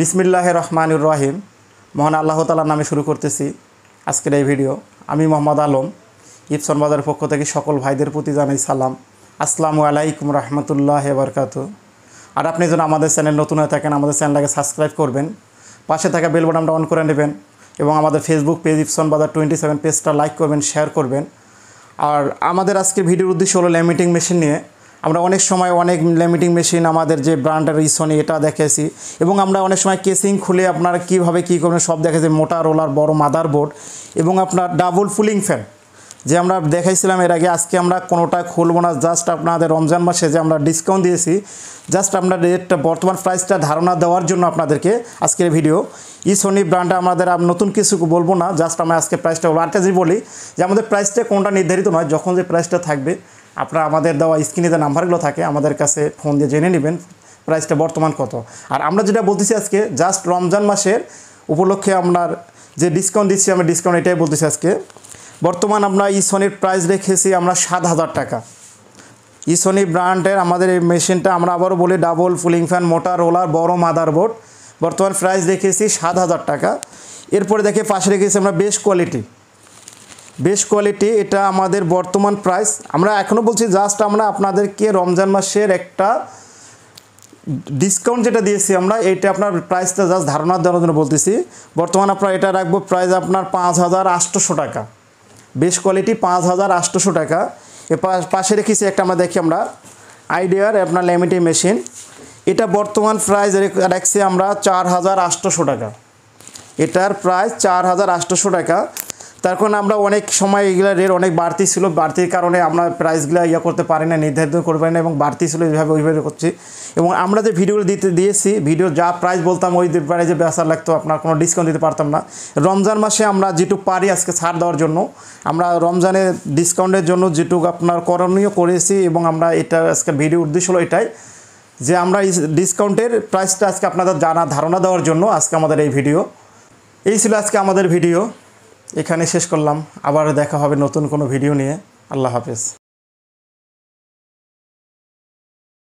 বিসমিল্লাহ রহমানুর রহিম মোহন আল্লাহ তালার নামে শুরু করতেছি আজকের এই ভিডিও আমি মোহাম্মদ আলম ইপসন বাজারের পক্ষ থেকে সকল ভাইদের প্রতি জানাই সালাম আসসালামু আলাইকুম রহমতুল্লাহ বরকাত আর আপনি যেন আমাদের চ্যানেল নতুন হয়ে থাকেন আমাদের চ্যানেলটাকে সাবস্ক্রাইব করবেন পাশে থাকা বেল বাটনটা অন করে নেবেন এবং আমাদের ফেসবুক পেজ ইপসন বাজার টোয়েন্টি সেভেন পেজটা লাইক করবেন শেয়ার করবেন আর আমাদের আজকে ভিডিওর উদ্দেশ্য হলো ল্যামিটিং মেশিন নিয়ে আমরা অনেক সময় অনেক লেমিটিং মেশিন আমাদের যে ব্র্যান্ডের রিসনি এটা দেখেছি এবং আমরা অনেক সময় কেসিং খুলে আপনার কিভাবে কী করবেন সব দেখেছি মোটা রোলার বড় মাদার বোর্ড এবং আপনার ডাবল ফুলিং ফ্যান যে আমরা দেখাইছিলাম এর আগে আজকে আমরা কোনোটা খুলবো না জাস্ট আপনাদের রমজান মাসে যে আমরা ডিসকাউন্ট দিয়েছি জাস্ট আপনার রেটটা বর্তমান প্রাইসটা ধারণা দেওয়ার জন্য আপনাদেরকে আজকের ভিডিও ই সোনি ব্র্যান্ডটা আমাদের আর নতুন কিছু বলবো না জাস্ট আমরা আজকে প্রাইসটা বলবো আর বলি যে আমাদের প্রাইসটা কোনটা নির্ধারিত নয় যখন যে প্রাইসটা থাকবে আপনারা আমাদের দেওয়া স্ক্রিনে যে নাম্বারগুলো থাকে আমাদের কাছে ফোন দিয়ে জেনে নেবেন প্রাইসটা বর্তমান কত আর আমরা যেটা বলতেছি আজকে জাস্ট রমজান মাসের উপলক্ষে আপনার যে ডিসকাউন্ট দিচ্ছি আমরা ডিসকাউন্ট এটাই বলতেছি আজকে বর্তমান আমরা এই সনির প্রাইস রেখেছি আমরা সাত হাজার টাকা ই সনি ব্র্যান্ডের আমাদের এই মেশিনটা আমরা আবারও বলি ডাবল ফুলিং ফ্যান মোটার রোলার বড় মাদারবোর্ড বর্তমান প্রাইস রেখেছি সাত হাজার টাকা এরপরে দেখে পাশে রেখেছি আমরা বেস্ট কোয়ালিটি বেস্ট কোয়ালিটি এটা আমাদের বর্তমান প্রাইস আমরা এখনও বলছি জাস্ট আমরা আপনাদেরকে রমজান মাসের একটা ডিসকাউন্ট যেটা দিয়েছি আমরা এটা আপনার প্রাইসটা জাস্ট ধারণা দেওয়ার জন্য বলতেছি বর্তমান আপনার এটা রাখবো প্রাইস আপনার পাঁচ হাজার আটশোশো টাকা বেশ কোয়ালিটি পাঁচ হাজার আটশোশো টাকা এ পাশে রেখেছি একটা আমরা দেখি আমরা আইডিয়ার আপনার ল্যামিটি মেশিন এটা বর্তমান প্রাইস রাখছি আমরা চার হাজার আটশোশো টাকা এটার প্রাইস চার হাজার আটশোশো টাকা তখন আমরা অনেক সময় এগুলো রেট অনেক বাড়তি ছিল বাড়তির কারণে আমরা প্রাইসগুলো ইয়ে করতে পারি না নির্ধারিত করতে পারি না এবং বাড়তি ছিল এইভাবে ওইভাবে করছি এবং আমরা যে ভিডিওগুলো দিতে দিয়েছি ভিডিও যা প্রাইস বলতাম ওই যে ব্যবসা লাগতো আপনার কোনো ডিসকাউন্ট দিতে পারতাম না রমজান মাসে আমরা যেটুকু পারি আজকে ছাড় দেওয়ার জন্য আমরা রমজানে ডিসকাউন্টের জন্য যেটুকু আপনার করণীয় করেছি এবং আমরা এটা আজকে ভিডিও উদ্দেশ্য হলো এটাই যে আমরা ডিসকাউন্টের প্রাইসটা আজকে আপনাদের জানা ধারণা দেওয়ার জন্য আজকে আমাদের এই ভিডিও এই ছিল আজকে আমাদের ভিডিও এখানে শেষ করলাম আবার দেখা হবে নতুন কোনো ভিডিও নিয়ে আল্লাহ হাফেজ